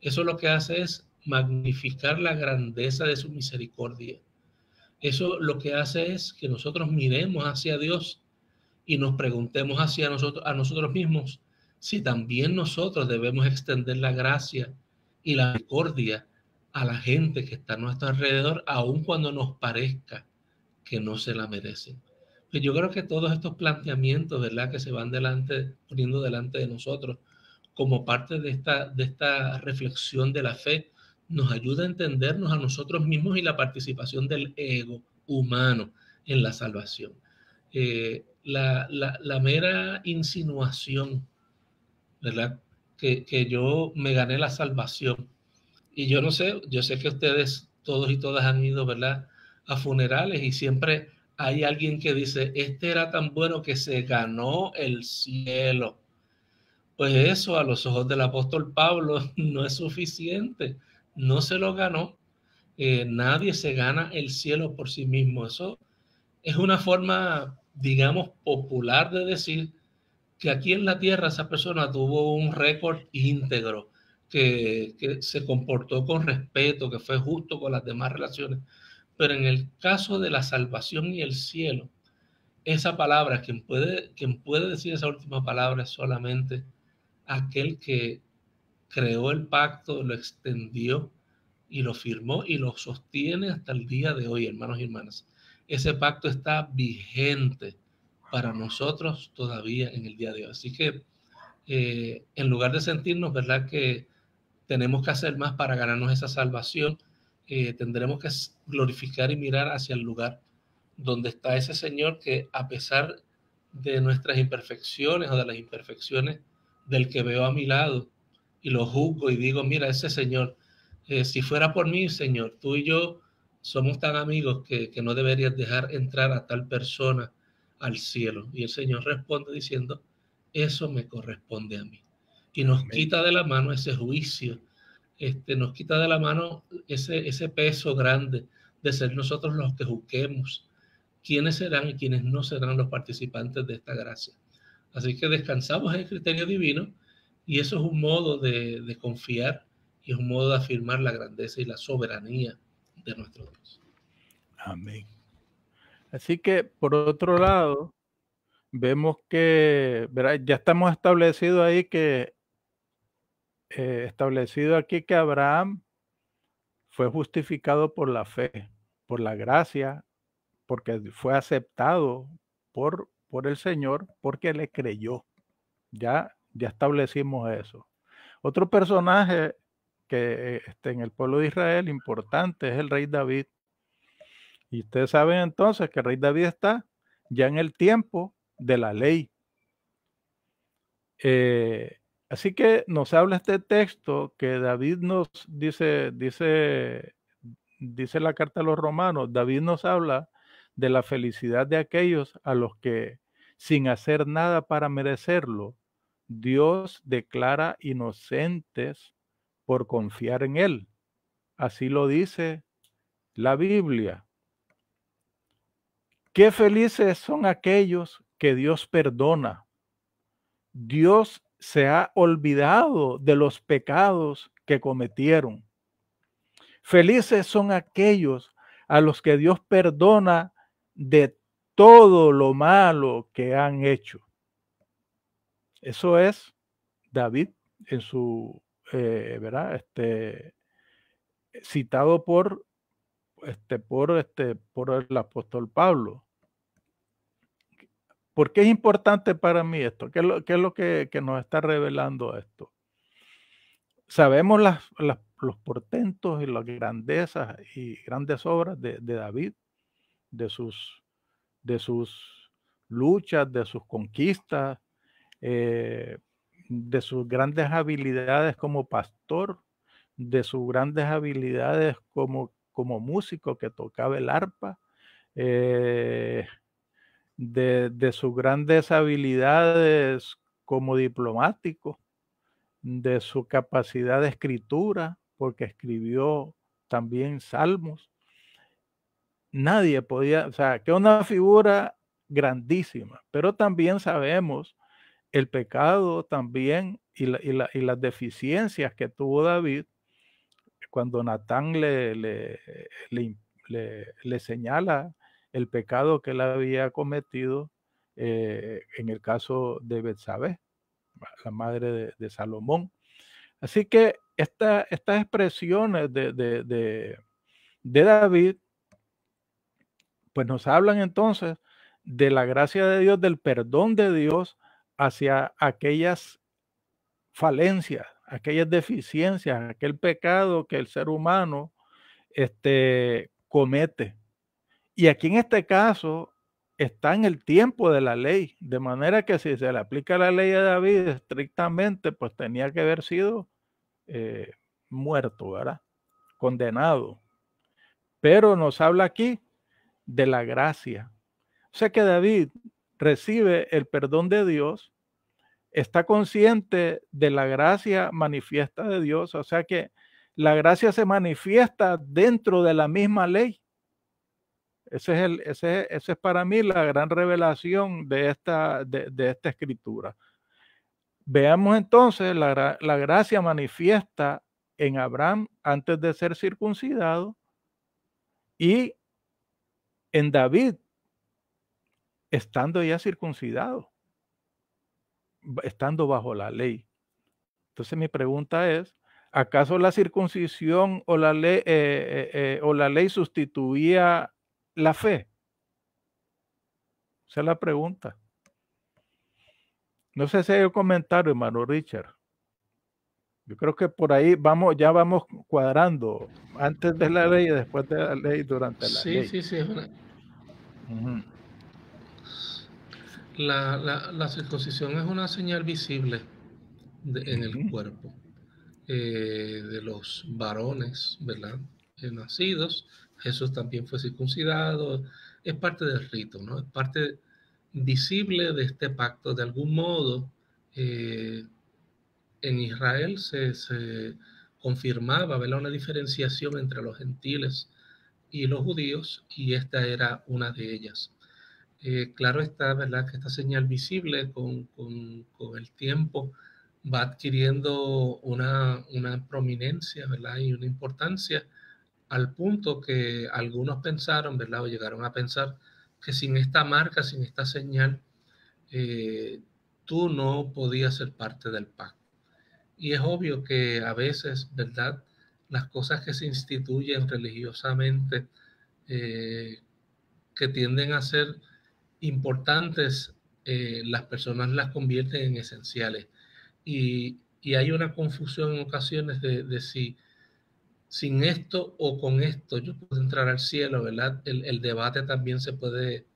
Eso lo que hace es magnificar la grandeza de su misericordia. Eso lo que hace es que nosotros miremos hacia Dios y nos preguntemos hacia nosotros, a nosotros mismos si también nosotros debemos extender la gracia y la misericordia a la gente que está a nuestro alrededor, aun cuando nos parezca que no se la merecen. Pues yo creo que todos estos planteamientos, ¿verdad?, que se van delante, poniendo delante de nosotros como parte de esta, reflexión de la fe, nos ayuda a entendernos a nosotros mismos y la participación del ego humano en la salvación. Eh, la, mera insinuación, ¿verdad? que yo me gané la salvación y yo no sé, yo sé que ustedes todos y todas han ido, ¿verdad? A funerales y siempre hay alguien que dice, este era tan bueno que se ganó el cielo. Pues eso a los ojos del apóstol Pablo [LAUGHS] no es suficiente, no se lo ganó. Eh, nadie se gana el cielo por sí mismo. Eso es una forma, digamos, popular de decir que aquí en la tierra esa persona tuvo un récord íntegro, que, se comportó con respeto, que fue justo con las demás relaciones. Pero en el caso de la salvación y el cielo, esa palabra, quien puede, quien puede decir esa última palabra es solamente aquel que creó el pacto, lo extendió y lo firmó y lo sostiene hasta el día de hoy, hermanos y hermanas. Ese pacto está vigente para nosotros todavía en el día de hoy. Así que eh, en lugar de sentirnos, ¿verdad? Que tenemos que hacer más para ganarnos esa salvación. Eh, tendremos que glorificar y mirar hacia el lugar donde está ese Señor que a pesar de nuestras imperfecciones o de las imperfecciones del que veo a mi lado y lo juzgo y digo, mira, ese Señor, eh, si fuera por mí, Señor, tú y yo somos tan amigos que no deberías dejar entrar a tal persona al cielo. Y el Señor responde diciendo, eso me corresponde a mí y nos quita de la mano ese juicio, este, nos quita de la mano ese, ese peso grande de ser nosotros los que juzguemos quiénes serán y quiénes no serán los participantes de esta gracia. Así que descansamos en el criterio divino y eso es un modo de, de confiar y es un modo de afirmar la grandeza y la soberanía de nuestro Dios. Amén. Así que, por otro lado, vemos que ya estamos establecidos ahí que eh, establecido aquí que Abraham fue justificado por la fe, por la gracia, porque fue aceptado por, por el Señor, porque le creyó. Ya, ya establecimos eso. Otro personaje que está en el pueblo de Israel importante es el rey David. Y ustedes saben entonces que el rey David está ya en el tiempo de la ley. Eh, Así que nos habla este texto que David nos dice, dice, dice la carta a los romanos, David nos habla de la felicidad de aquellos a los que sin hacer nada para merecerlo, Dios declara inocentes por confiar en Él. Así lo dice la Biblia. Qué felices son aquellos que Dios perdona. Dios se ha olvidado de los pecados que cometieron. Felices son aquellos a los que Dios perdona de todo lo malo que han hecho. Eso es David en su, eh, ¿verdad? Este, citado por, este, por, este, por el apóstol Pablo. ¿Por qué es importante para mí esto? ¿Qué es lo, que, nos está revelando esto? Sabemos los portentos y las grandezas y grandes obras de, David, de sus, luchas, de sus conquistas, eh, de sus grandes habilidades como pastor, de sus grandes habilidades como, músico que tocaba el arpa. Eh, de, sus grandes habilidades como diplomático, de su capacidad de escritura, porque escribió también salmos. Nadie podía, o sea, que una figura grandísima, pero también sabemos el pecado también y, las deficiencias que tuvo David cuando Natán le, le, le, le señala el pecado que él había cometido eh, en el caso de Betsabé, la madre de, Salomón. Así que estas expresiones de, de David, pues nos hablan entonces de la gracia de Dios, del perdón de Dios hacia aquellas falencias, aquellas deficiencias, aquel pecado que el ser humano este, comete y aquí en este caso está en el tiempo de la ley, de manera que si se le aplica la ley a David estrictamente, pues tenía que haber sido eh, muerto, ¿verdad? Condenado. Pero nos habla aquí de la gracia. O sea que David recibe el perdón de Dios, está consciente de la gracia manifiesta de Dios, o sea que la gracia se manifiesta dentro de la misma ley. Ese es el, ese, es para mí la gran revelación de esta, de, esta escritura. Veamos entonces la, gracia manifiesta en Abraham antes de ser circuncidado y en David estando ya circuncidado, estando bajo la ley. Entonces mi pregunta es, ¿acaso la circuncisión o la ley, eh, eh, eh, o la ley sustituía la fe? Esa es la pregunta. No sé si hay un comentario, hermano Richard. Yo creo que por ahí vamos, ya vamos cuadrando antes de la ley y después de la ley durante la ley. Sí, sí, sí. la, la, circuncisión es una señal visible en el cuerpo eh, de los varones, ¿verdad? Eh, nacidos Jesús también fue circuncidado, es parte del rito, ¿no? Es parte visible de este pacto. De algún modo, eh, en Israel se, se confirmaba una diferenciación entre los gentiles y los judíos, y esta era una de ellas. Eh, claro está, ¿verdad?, que esta señal visible con, con, con el tiempo va adquiriendo una, una prominencia, ¿verdad?, y una importancia al punto que algunos pensaron, ¿verdad? O llegaron a pensar que sin esta marca, sin esta señal, eh, tú no podías ser parte del pacto. Y es obvio que a veces, ¿verdad? Las cosas que se instituyen religiosamente, eh, que tienden a ser importantes, eh, las personas las convierten en esenciales. Y, hay una confusión en ocasiones de si sin esto o con esto yo puedo entrar al cielo, ¿verdad? El, debate también se puede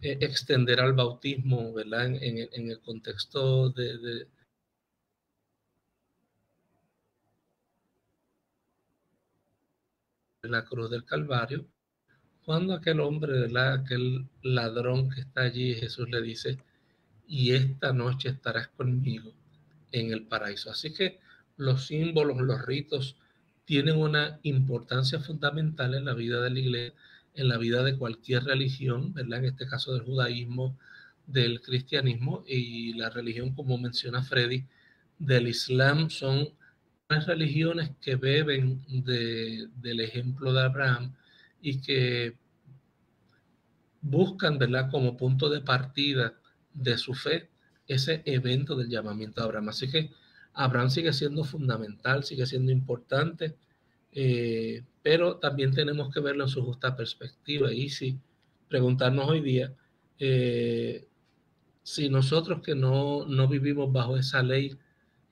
eh, extender al bautismo, ¿verdad? En, el contexto de, de la cruz del Calvario, cuando aquel hombre, ¿verdad? aquel ladrón que está allí, Jesús le dice, y esta noche estarás conmigo en el paraíso. Así que los símbolos, los ritos, tienen una importancia fundamental en la vida de la iglesia, en la vida de cualquier religión, ¿verdad? En este caso del judaísmo, del cristianismo y la religión, como menciona Freddy, del islam, son las religiones que beben del ejemplo de Abraham y que buscan, ¿verdad?, como punto de partida de su fe ese evento del llamamiento de Abraham. Así que Abraham sigue siendo fundamental, sigue siendo importante, eh, pero también tenemos que verlo en su justa perspectiva. Y si preguntarnos hoy día, eh, si nosotros que no, vivimos bajo esa ley,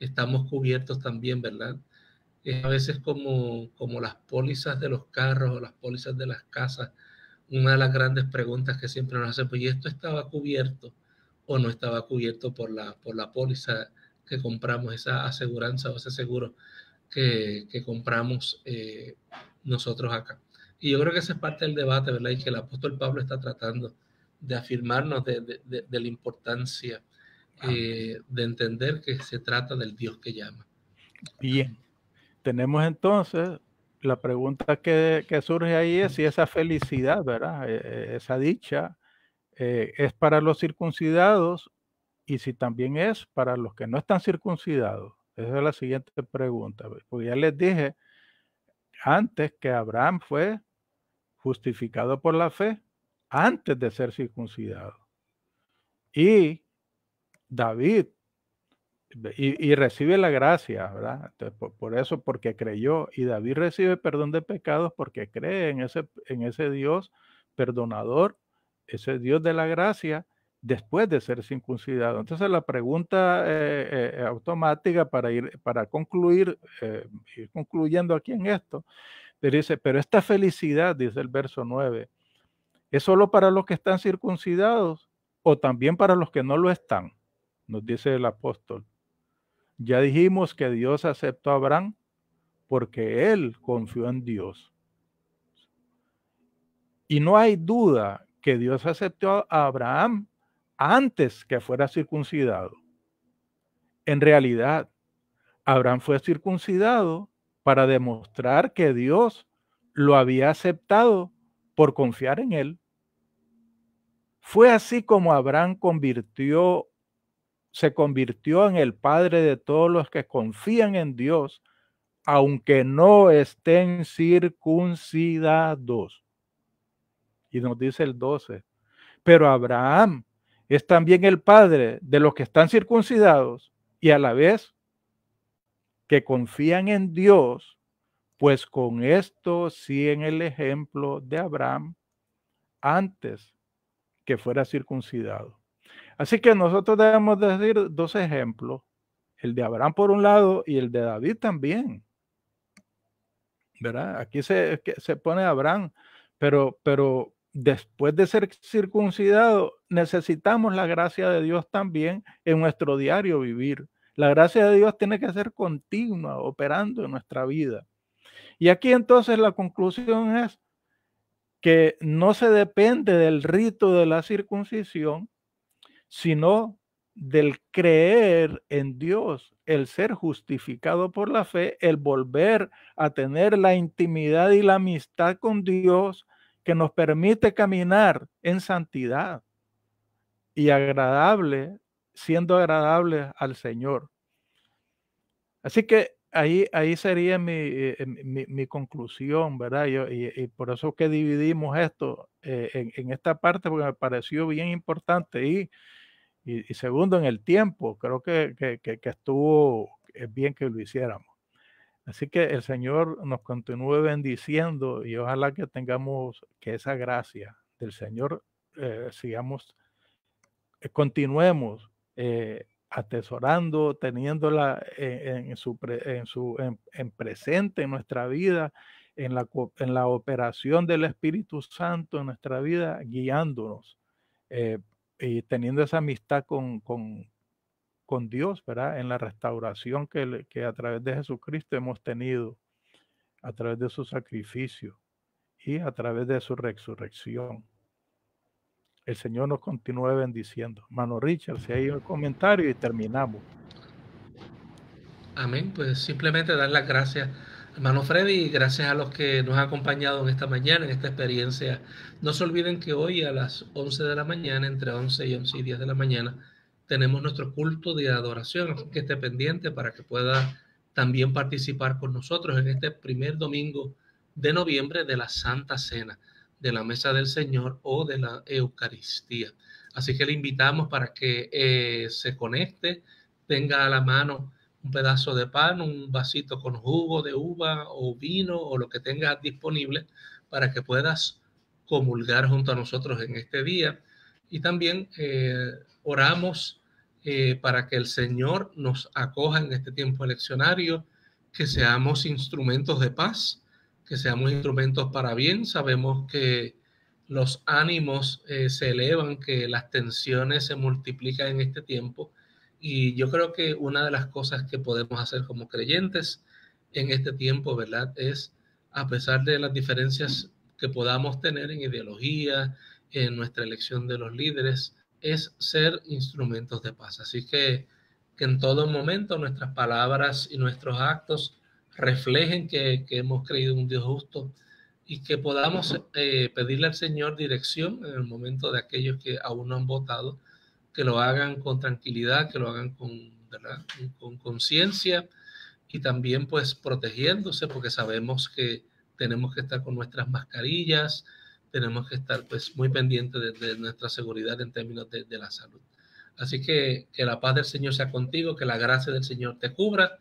estamos cubiertos también, ¿verdad? Es a veces como, como las pólizas de los carros o las pólizas de las casas, una de las grandes preguntas que siempre nos hacen, pues, ¿y esto estaba cubierto o no estaba cubierto por la, por la póliza? que compramos, esa aseguranza o ese seguro que, que compramos eh, nosotros acá. Y yo creo que esa es parte del debate, ¿verdad? Y que el apóstol Pablo está tratando de afirmarnos de, de, la importancia ah. eh, de entender que se trata del Dios que llama. Bien, tenemos entonces la pregunta que, que surge ahí es si esa felicidad, ¿verdad? Eh, esa dicha es para los circuncidados y si también es para los que no están circuncidados. Esa es la siguiente pregunta, porque ya les dije antes que Abraham fue justificado por la fe antes de ser circuncidado. Y David, y, recibe la gracia, ¿verdad? por, eso, porque creyó, y David recibe perdón de pecados porque cree en ese, en ese Dios perdonador, ese Dios de la gracia, después de ser circuncidado. Entonces la pregunta eh, eh, eh, automática para ir para concluir, concluyendo aquí en esto, pero dice, pero esta felicidad, dice el verso 9, ¿es solo para los que están circuncidados o también para los que no lo están? Nos dice el apóstol. Ya dijimos que Dios aceptó a Abraham porque él confió en Dios. Y no hay duda que Dios aceptó a Abraham antes que fuera circuncidado. En realidad, Abraham fue circuncidado para demostrar que Dios lo había aceptado por confiar en él. Fue así como Abraham convirtió se convirtió en el padre de todos los que confían en Dios, aunque no estén circuncidados. Y nos dice el 12, pero Abraham es también el Padre de los que están circuncidados y a la vez que confían en Dios, pues con esto siguen el ejemplo de Abraham antes que fuera circuncidado. Así que nosotros debemos decir dos ejemplos, el de Abraham por un lado y el de David también. ¿Verdad? Aquí se, se pone Abraham, pero, pero después de ser circuncidado, necesitamos la gracia de Dios también en nuestro diario vivir. La gracia de Dios tiene que ser continua, operando en nuestra vida. Y aquí entonces la conclusión es que no se depende del rito de la circuncisión, sino del creer en Dios, el ser justificado por la fe, el volver a tener la intimidad y la amistad con Dios, que nos permite caminar en santidad y agradable, siendo agradable al Señor. Así que ahí, ahí sería mi, eh, conclusión, ¿verdad? Yo, y, por eso que dividimos esto eh, en, esta parte, porque me pareció bien importante. Y, segundo, en el tiempo, creo que, que, que estuvo bien que lo hiciéramos. Así que el Señor nos continúe bendiciendo y ojalá que tengamos que esa gracia del Señor eh, sigamos, eh, continuemos eh, atesorando, teniéndola en, su, en, su presente en nuestra vida, en la, en la operación del Espíritu Santo en nuestra vida, guiándonos y teniendo esa amistad con, con, con Dios, ¿verdad? En la restauración que, que a través de Jesucristo hemos tenido, a través de su sacrificio y a través de su resurrección. El Señor nos continúe bendiciendo. Mano Richard, si hay un comentario y terminamos. Amén. Pues simplemente dar las gracias, hermano Freddy, y gracias a los que nos han acompañado en esta mañana, en esta experiencia. No se olviden que hoy a las 11 de la mañana, entre 11 y 11 y 10 de la mañana, tenemos nuestro culto de adoración, que esté pendiente para que pueda también participar con nosotros en este primer domingo de noviembre de la Santa Cena, de la Mesa del Señor o de la Eucaristía. Así que le invitamos para que eh, se conecte, tenga a la mano un pedazo de pan, un vasito con jugo de uva o vino o lo que tengas disponible para que puedas comulgar junto a nosotros en este día y también eh, oramos eh, para que el Señor nos acoja en este tiempo eleccionario, que seamos instrumentos de paz, que seamos instrumentos para bien. Sabemos que los ánimos eh, se elevan, que las tensiones se multiplican en este tiempo. Y yo creo que una de las cosas que podemos hacer como creyentes en este tiempo, ¿verdad? Es, a pesar de las diferencias que podamos tener en ideología, en nuestra elección de los líderes es ser instrumentos de paz. Así que que en todo momento nuestras palabras y nuestros actos reflejen que, hemos creído en un Dios justo y que podamos eh, pedirle al Señor dirección en el momento de aquellos que aún no han votado, que lo hagan con tranquilidad, que lo hagan con conciencia y también pues protegiéndose porque sabemos que tenemos que estar con nuestras mascarillas, tenemos que estar pues muy pendientes de, nuestra seguridad en términos de, de la salud. Así que que la paz del Señor sea contigo, que la gracia del Señor te cubra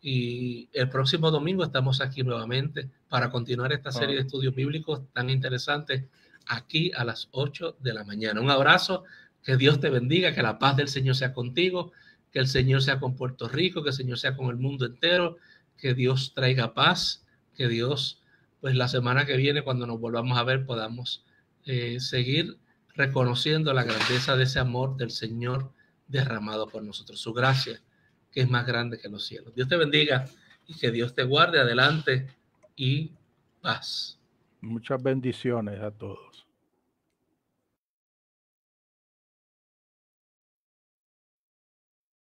y el próximo domingo estamos aquí nuevamente para continuar esta ah. serie de estudios bíblicos tan interesantes aquí a las 8 de la mañana. Un abrazo, que Dios te bendiga, que la paz del Señor sea contigo, que el Señor sea con Puerto Rico, que el Señor sea con el mundo entero, que Dios traiga paz, que Dios pues la semana que viene, cuando nos volvamos a ver, podamos eh, seguir reconociendo la grandeza de ese amor del Señor derramado por nosotros, su gracia, que es más grande que los cielos. Dios te bendiga y que Dios te guarde adelante y paz. Muchas bendiciones a todos.